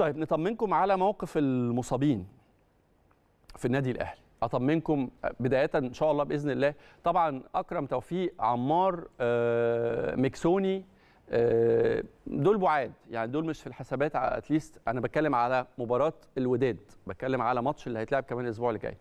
طيب نطمنكم على موقف المصابين في النادي الاهلي اطمنكم بدايه ان شاء الله باذن الله طبعا اكرم توفيق عمار آه، مكسوني آه، دول بعاد يعني دول مش في الحسابات على اتليست انا بتكلم على مباراه الوداد بتكلم على ماتش اللي هيتلعب كمان الاسبوع اللي جاي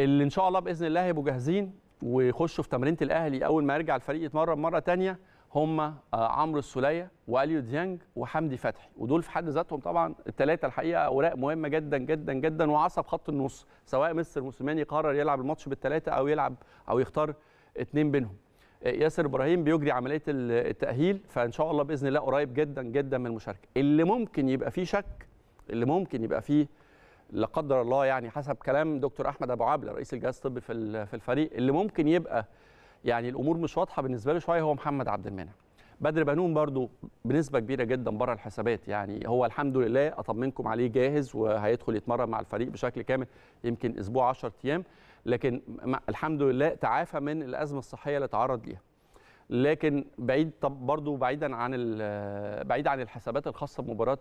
اللي ان شاء الله باذن الله هيبقوا جاهزين ويخشوا في تمرينه الاهلي اول ما يرجع الفريق يتمرن مره ثانيه هم آه، عمرو السوليه واليو ديانج وحمدي فتحي ودول في حد ذاتهم طبعا الثلاثه الحقيقه اوراق مهمه جدا جدا جدا وعصب خط النص سواء مستر موسيماني قرر يلعب الماتش بالثلاثه او يلعب او يختار اثنين بينهم آه، ياسر ابراهيم بيجري عمليه التاهيل فان شاء الله باذن الله قريب جدا جدا من المشاركه اللي ممكن يبقى فيه شك اللي ممكن يبقى فيه لا قدر الله يعني حسب كلام دكتور احمد ابو عبله رئيس الجهاز الطبي في الفريق اللي ممكن يبقى يعني الامور مش واضحه بالنسبه له شويه هو محمد عبد المنعم بدر بنون برضو بنسبه كبيره جدا بره الحسابات يعني هو الحمد لله اطمنكم عليه جاهز وهيدخل يتمرن مع الفريق بشكل كامل يمكن اسبوع 10 ايام لكن الحمد لله تعافى من الازمه الصحيه اللي تعرض ليها لكن بعيد طب برضو بعيدا عن بعيد عن الحسابات الخاصه بمباراه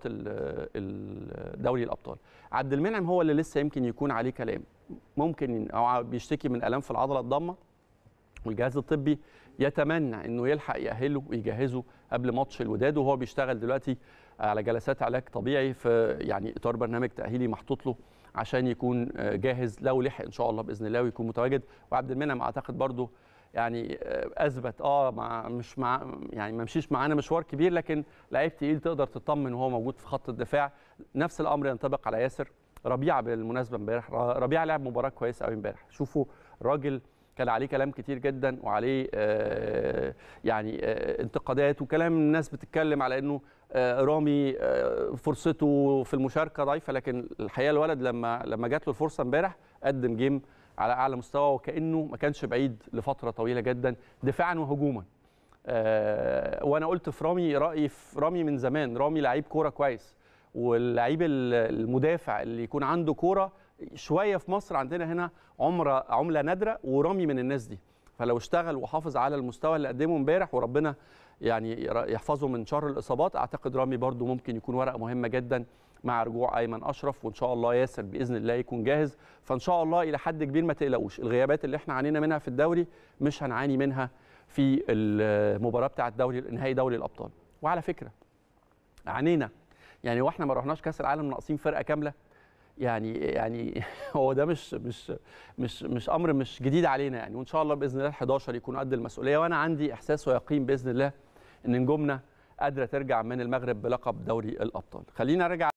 دوري الابطال عبد المنعم هو اللي لسه يمكن يكون عليه كلام ممكن او بيشتكي من الام في العضله الضمه والجهاز الطبي يتمنى انه يلحق ياهله ويجهزه قبل ماتش الوداد وهو بيشتغل دلوقتي على جلسات علاج طبيعي في يعني اطار برنامج تاهيلي محطوط له عشان يكون آه، جاهز لو لحق ان شاء الله باذن الله ويكون متواجد وعبد المنعم اعتقد برضه يعني آه، اثبت اه مع مش مع يعني ما مشيش معانا مشوار كبير لكن لعيب تقيل تقدر تطمن وهو موجود في خط الدفاع نفس الامر ينطبق على ياسر ربيعه بالمناسبه امبارح ربيعه لعب مباراه كويسه قوي امبارح شوفوا راجل كان عليه كلام كتير جدا وعليه آه، يعني آه، انتقادات وكلام الناس بتتكلم على انه آه، رامي فرصته في المشاركه ضعيفه لكن الحقيقه الولد لما لما جات له الفرصه امبارح قدم جيم على اعلى مستوى وكانه ما كانش بعيد لفتره طويله جدا دفاعا وهجوما وانا قلت في رامي رايي في رامي من زمان رامي لعيب كوره كويس واللعيب المدافع اللي يكون عنده كوره شويه في مصر عندنا هنا عمره عمله نادره ورامي من الناس دي فلو اشتغل وحافظ على المستوى اللي قدمه امبارح وربنا يعني يحفظه من شر الاصابات اعتقد رامي برضو ممكن يكون ورقه مهمه جدا مع رجوع ايمن اشرف وان شاء الله ياسر باذن الله يكون جاهز فان شاء الله الى حد كبير ما تقلقوش الغيابات اللي احنا عانينا منها في الدوري مش هنعاني منها في المباراه بتاعه دوري نهائي دوري الابطال وعلى فكره عانينا يعني واحنا ما رحناش كاس العالم ناقصين فرقه كامله يعني يعني هو ده مش مش مش مش امر مش جديد علينا يعني وان شاء الله باذن الله ال11 يكون قد المسؤوليه وانا عندي احساس ويقين باذن الله ان نجومنا قادره ترجع من المغرب بلقب دوري الابطال خلينا نرجع